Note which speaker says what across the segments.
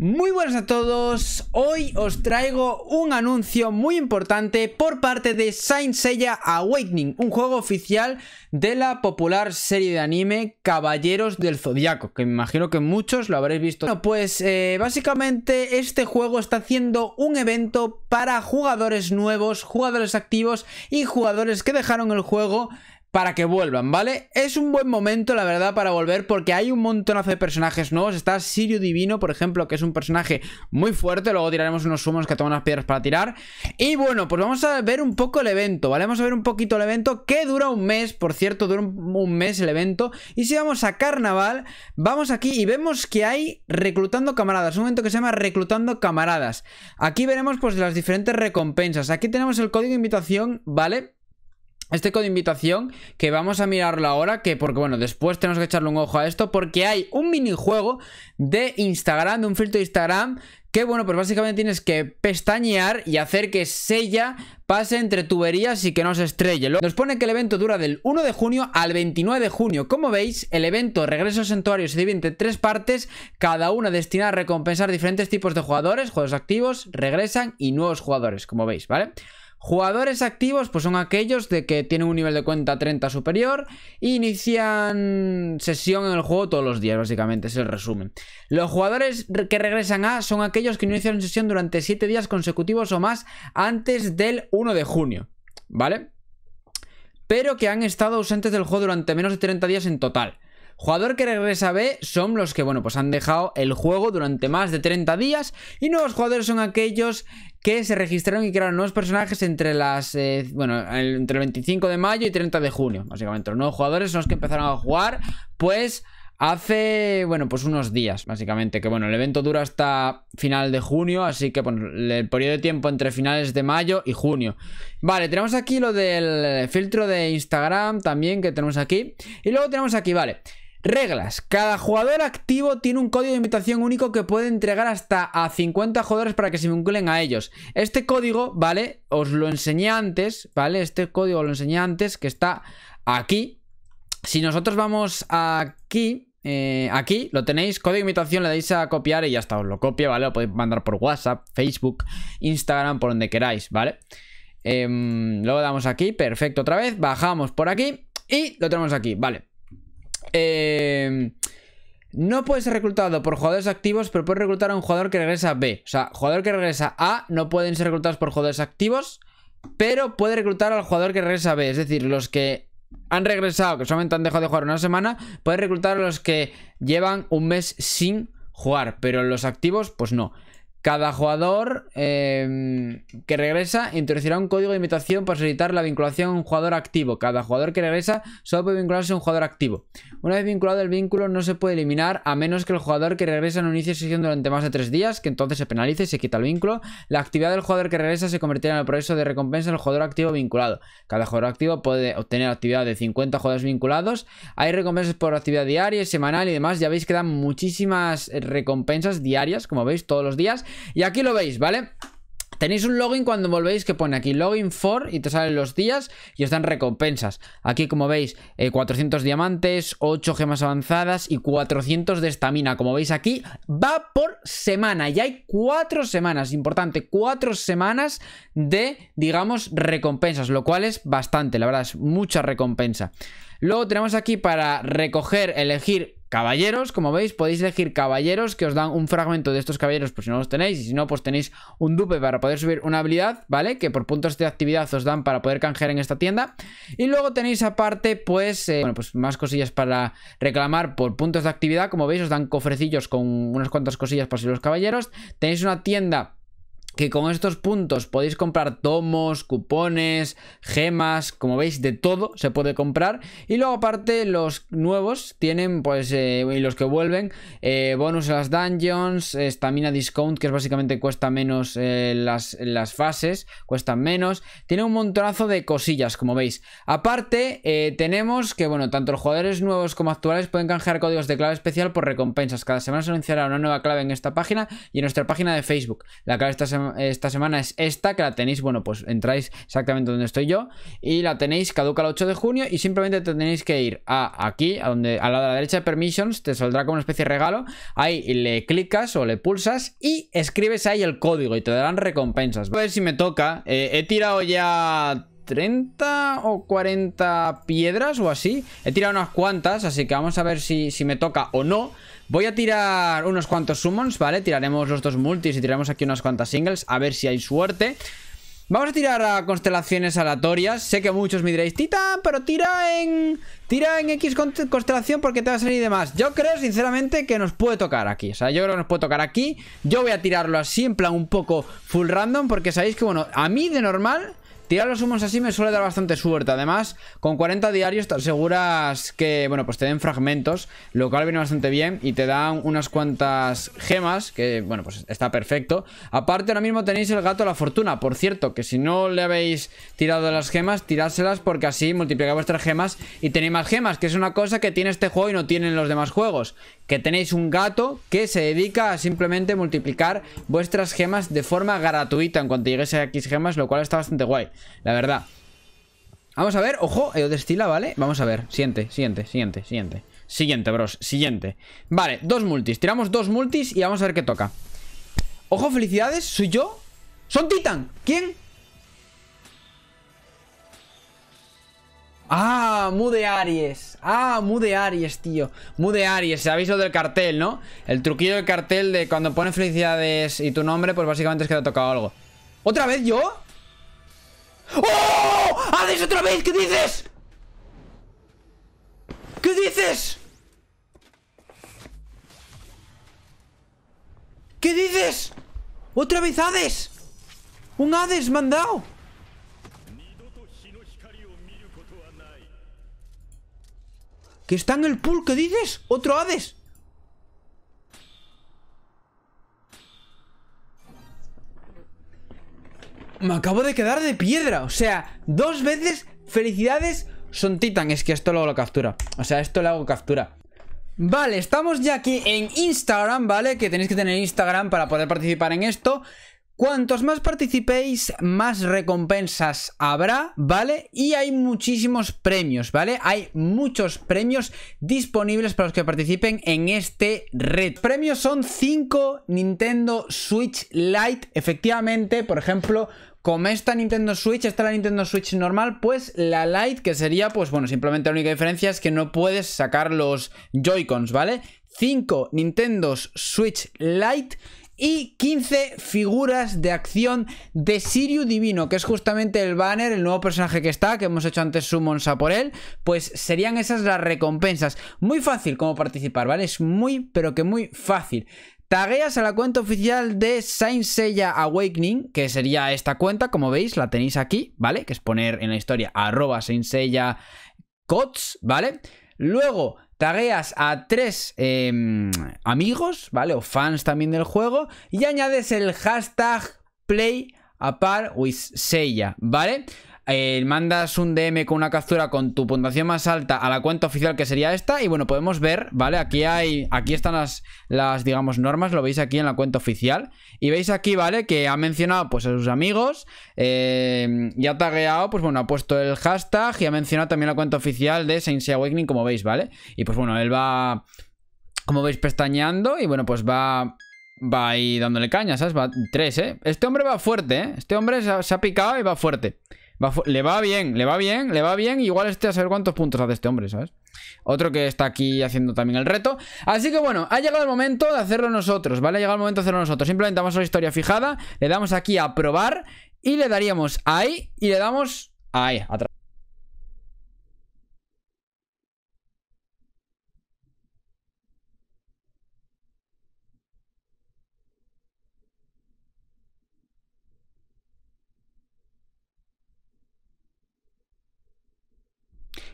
Speaker 1: Muy buenas a todos, hoy os traigo un anuncio muy importante por parte de Saint Seiya Awakening, un juego oficial de la popular serie de anime Caballeros del Zodiaco, que me imagino que muchos lo habréis visto. Bueno, pues eh, básicamente este juego está haciendo un evento para jugadores nuevos, jugadores activos y jugadores que dejaron el juego para que vuelvan, ¿vale? Es un buen momento, la verdad, para volver porque hay un montonazo de personajes nuevos. Está Sirio Divino, por ejemplo, que es un personaje muy fuerte. Luego tiraremos unos sumos que toman las piedras para tirar. Y bueno, pues vamos a ver un poco el evento, ¿vale? Vamos a ver un poquito el evento que dura un mes, por cierto, dura un mes el evento. Y si vamos a Carnaval, vamos aquí y vemos que hay Reclutando Camaradas, un evento que se llama Reclutando Camaradas. Aquí veremos pues las diferentes recompensas. Aquí tenemos el código de invitación, ¿vale? Este código de invitación que vamos a mirarlo ahora, que porque bueno, después tenemos que echarle un ojo a esto, porque hay un minijuego de Instagram, de un filtro de Instagram, que bueno, pues básicamente tienes que pestañear y hacer que Sella pase entre tuberías y que no se estrelle. Nos pone que el evento dura del 1 de junio al 29 de junio. Como veis, el evento Regreso Santuario se divide entre tres partes, cada una destinada a recompensar diferentes tipos de jugadores, juegos activos, regresan y nuevos jugadores, como veis, ¿vale? vale Jugadores activos, pues son aquellos de que tienen un nivel de cuenta 30 superior e inician sesión en el juego todos los días, básicamente, es el resumen. Los jugadores que regresan a son aquellos que inician iniciaron sesión durante 7 días consecutivos o más antes del 1 de junio, ¿vale? Pero que han estado ausentes del juego durante menos de 30 días en total. Jugador que regresa a B son los que, bueno, pues han dejado el juego durante más de 30 días y nuevos jugadores son aquellos que se registraron y crearon nuevos personajes entre las eh, bueno, entre el 25 de mayo y 30 de junio, básicamente. Los nuevos jugadores son los que empezaron a jugar pues hace, bueno, pues unos días, básicamente. Que bueno, el evento dura hasta final de junio, así que bueno, el periodo de tiempo entre finales de mayo y junio. Vale, tenemos aquí lo del filtro de Instagram también que tenemos aquí. Y luego tenemos aquí, vale. Reglas. Cada jugador activo tiene un código de invitación único que puede entregar hasta a 50 jugadores para que se vinculen a ellos. Este código, ¿vale? Os lo enseñé antes, ¿vale? Este código lo enseñé antes que está aquí. Si nosotros vamos aquí... Eh, aquí lo tenéis, código de invitación, le dais a copiar y ya está, os lo copia, ¿vale? Lo podéis mandar por WhatsApp, Facebook, Instagram, por donde queráis, ¿vale? Em, lo luego damos aquí, perfecto, otra vez, bajamos por aquí y lo tenemos aquí, ¿vale? Em, no puede ser reclutado por jugadores activos, pero puede reclutar a un jugador que regresa a B. O sea, jugador que regresa A no pueden ser reclutados por jugadores activos, pero puede reclutar al jugador que regresa a B. Es decir, los que han regresado, que solamente han dejado de jugar una semana, puede reclutar a los que llevan un mes sin jugar, pero los activos, pues no. Cada jugador em, que regresa introducirá un código de invitación para solicitar la vinculación a un jugador activo. Cada jugador que regresa solo puede vincularse a un jugador activo. Una vez vinculado el vínculo no se puede eliminar a menos que el jugador que regresa no inicie sesión durante más de tres días, que entonces se penalice y se quita el vínculo. La actividad del jugador que regresa se convertirá en el proceso de recompensa del jugador activo vinculado. Cada jugador activo puede obtener actividad de 50 jugadores vinculados. Hay recompensas por actividad diaria, semanal y demás. Ya veis que dan muchísimas eh, recompensas diarias, como veis, todos los días. Y aquí lo veis, ¿vale? Tenéis un login cuando volvéis que pone aquí login for y te salen los días y os dan recompensas. Aquí como veis 400 eh, diamantes, 8 gemas avanzadas y 400 de estamina. Como veis aquí va por semana y hay 4 semanas, importante, 4 semanas de digamos recompensas, lo cual es bastante, la verdad es mucha recompensa. Luego tenemos aquí para recoger, elegir caballeros, como veis, podéis elegir caballeros que os dan un fragmento de estos caballeros por si no los tenéis, y si no, pues tenéis un dupe para poder subir una habilidad, ¿vale? Que por puntos de actividad os dan para poder canjear en esta tienda. Y luego tenéis aparte, pues, eh, bueno, pues más cosillas para reclamar por puntos de actividad, como veis, os dan cofrecillos con unas cuantas cosillas para subir los caballeros. Tenéis una tienda que con estos puntos podéis comprar tomos, cupones, gemas, como veis, de todo se puede comprar. Y luego aparte los nuevos tienen, pues, eh, y los que vuelven, eh, bonus en las dungeons, estamina discount, que es básicamente cuesta menos eh, las, fases, cuestan menos. Tiene un montonazo de cosillas, como veis. Aparte, tenemos que, bueno, tanto los jugadores nuevos como actuales pueden canjear códigos de clave especial por recompensas. Cada semana se anunciará una nueva clave en esta página y en nuestra página de Facebook. La clave esta semana esta semana es esta, que la tenéis, bueno, pues entráis exactamente donde estoy yo y la tenéis, caduca el 8 de junio y simplemente tenéis que ir a aquí, a donde al la, de la derecha de permissions, te saldrá como una especie de regalo, ahí le clicas o le pulsas y escribes ahí el código y te darán recompensas. a ver si me toca, eh, he tirado ya 30 o 40 piedras o así. He tirado unas cuantas, así que vamos a ver si, si me toca o no. Voy a tirar unos cuantos summons, ¿vale? Tiraremos los dos multis y tiraremos aquí unas cuantas singles A ver si hay suerte Vamos a tirar a constelaciones aleatorias Sé que muchos me diréis Tita, pero tira en... Tira en X constelación porque te va a salir de más Yo creo sinceramente que nos puede tocar aquí O sea, yo creo que nos puede tocar aquí Yo voy a tirarlo así en plan un poco full random Porque sabéis que, bueno, a mí de normal... Tirar los humos así me suele dar bastante suerte. Además, con 40 diarios te aseguras que, bueno, pues te den fragmentos, lo cual viene bastante bien y te dan unas cuantas gemas, que, bueno, pues está perfecto. Aparte, ahora mismo tenéis el gato de la fortuna. Por cierto, que si no le habéis tirado las gemas, Tirárselas porque así multiplicáis vuestras gemas y tenéis más gemas, que es una cosa que tiene este juego y no tienen los demás juegos. Que tenéis un gato que se dedica a simplemente multiplicar vuestras gemas de forma gratuita en cuanto lleguéis a X gemas, lo cual está bastante guay. La verdad. Vamos a ver, ojo, destila ¿vale? Vamos a ver, siguiente, siguiente, siguiente, siguiente Siguiente, bros, siguiente Vale, dos multis, tiramos dos multis y vamos a ver qué toca Ojo, felicidades, soy yo ¡Son Titan! ¿Quién? Ah, Mude Aries Ah, Mude Aries, tío Mude Aries, sabéis lo del cartel, ¿no? El truquillo del cartel de cuando pone felicidades y tu nombre Pues básicamente es que te ha tocado algo ¿Otra vez yo? ¡Oh! ¡Hades otra vez! ¿Qué dices? ¿Qué dices? ¿Qué dices? ¡Otra vez Hades! ¡Un Hades mandado! ¿Que está en el pool? ¿Qué dices? ¿Otro Hades? Me acabo de quedar de piedra. O sea, dos veces. Felicidades. Son titan. Es que esto lo captura. O sea, esto lo hago captura. Vale, estamos ya aquí en Instagram, ¿vale? Que tenéis que tener Instagram para poder participar en esto. Cuantos más participéis, más recompensas habrá, ¿vale? Y hay muchísimos premios, ¿vale? Hay muchos premios disponibles para los que participen en este red. Premios son 5 Nintendo Switch Lite, efectivamente, por ejemplo, como esta Nintendo Switch, es la Nintendo Switch normal, pues la Lite, que sería, pues bueno, simplemente la única diferencia es que no puedes sacar los Joy-Cons, ¿vale? 5 Nintendo Switch Lite y 15 figuras de acción de Sirio Divino, que es justamente el banner, el nuevo personaje que está, que hemos hecho antes su a por él, pues serían esas las recompensas. Muy fácil como participar, ¿vale? Es muy, pero que muy fácil. Tagueas a la cuenta oficial de Saint Awakening, que sería esta cuenta, como veis, la tenéis aquí, ¿vale? Que es poner en la historia arroba Saint Seiya Cots, ¿vale? Luego, tagueas a tres em, amigos, ¿vale? O fans también del juego. Y añades el hashtag play a with Seiya, ¿vale? Eh, mandas un DM con una captura con tu puntuación más alta a la cuenta oficial que sería esta y bueno, podemos ver, ¿vale? Aquí hay, aquí están las, las digamos, normas, lo veis aquí en la cuenta oficial y veis aquí, ¿vale? Que ha mencionado pues a sus amigos, eh, y ha tagueado, pues bueno, ha puesto el hashtag y ha mencionado también la cuenta oficial de Saint Awakening, como veis, ¿vale? Y pues bueno, él va, como veis, pestañeando y bueno, pues va va ahí dándole caña, ¿sabes? Va tres, ¿eh? Este hombre va fuerte, ¿eh? Este hombre se ha, picado y va fuerte le va bien, le va bien, le va bien. Igual este a saber cuántos puntos hace este hombre, ¿sabes? Otro que está aquí haciendo también el reto. Así que bueno, ha llegado el momento de hacerlo nosotros, ¿vale? Ha llegado el momento de hacerlo nosotros. Simplemente vamos a la historia fijada, le damos aquí a probar y le daríamos ahí y le damos ahí, atrás.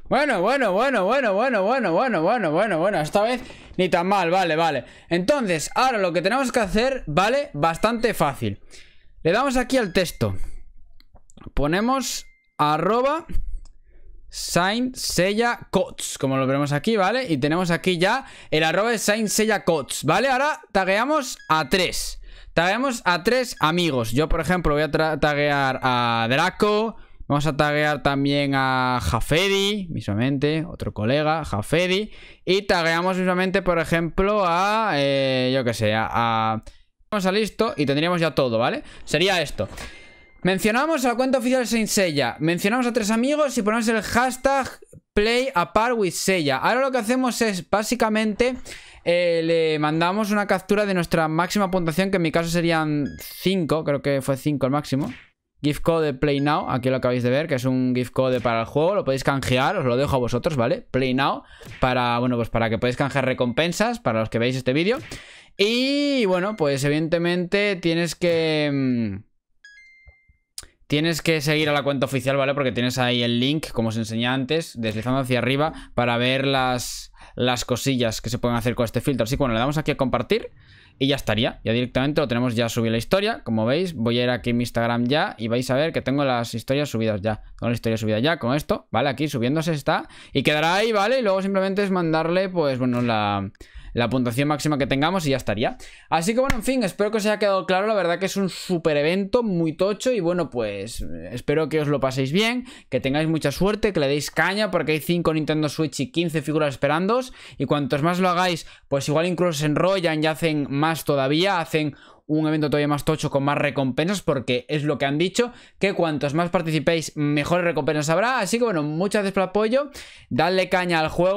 Speaker 1: Bueno, bueno, bueno, bueno, bueno, bueno, bueno, bueno, bueno, bueno, esta vez ni tan mal, vale, vale Entonces, ahora lo que tenemos que hacer, vale, bastante fácil Le damos aquí al texto Ponemos arroba Saint Sella como lo vemos aquí, ¿vale? Y tenemos aquí ya el arroba de Saint Sella ¿vale? Ahora tagueamos a tres Tagueamos a tres amigos Yo, por ejemplo, voy a taguear a Draco Vamos a taguear también a Jafedi, mismamente, otro colega, Jafedi. Y tagueamos mismamente, por ejemplo, a, eh, yo qué sé, a, Vamos a listo y tendríamos ya todo, ¿vale? Sería esto. Mencionamos a la cuenta oficial Sella, mencionamos a tres amigos y ponemos el hashtag play par with Sella. Ahora lo que hacemos es básicamente eh, le mandamos una captura de nuestra máxima puntuación, que en mi caso serían 5, creo que fue 5 el máximo gift code Play Now, aquí lo acabáis de ver, que es un gift code para el juego, lo podéis canjear, os lo dejo a vosotros, ¿vale? Play Now, para, bueno, pues para que podáis canjear recompensas, para los que veáis este vídeo. Y bueno, pues evidentemente tienes que... Mm, tienes que seguir a la cuenta oficial, ¿vale? Porque tienes ahí el link, como os enseñé antes, deslizando hacia arriba para ver las las cosillas que se pueden hacer con este filtro. Así que bueno, le damos aquí a compartir y ya estaría. Ya directamente lo tenemos ya subido la historia. Como veis, voy a ir aquí a mi Instagram ya y vais a ver que tengo las historias subidas ya. Tengo la historia subida ya con esto, ¿vale? Aquí subiéndose está y quedará ahí, ¿vale? Y luego simplemente es mandarle, pues bueno, la la puntuación máxima que tengamos y ya estaría. Así que bueno, en fin, espero que os haya quedado claro. La verdad que es un super evento, muy tocho. Y bueno, pues eh, espero que os lo paséis bien, que tengáis mucha suerte, que le deis caña, porque hay 5 Nintendo Switch y 15 figuras esperándoos. Y cuantos más lo hagáis, pues igual incluso se enrollan y hacen más todavía, hacen un evento todavía más tocho con más recompensas porque es lo que han dicho, que cuantos más participéis mejores recompensas habrá, así que bueno, muchas gracias por el apoyo, dadle caña al juego.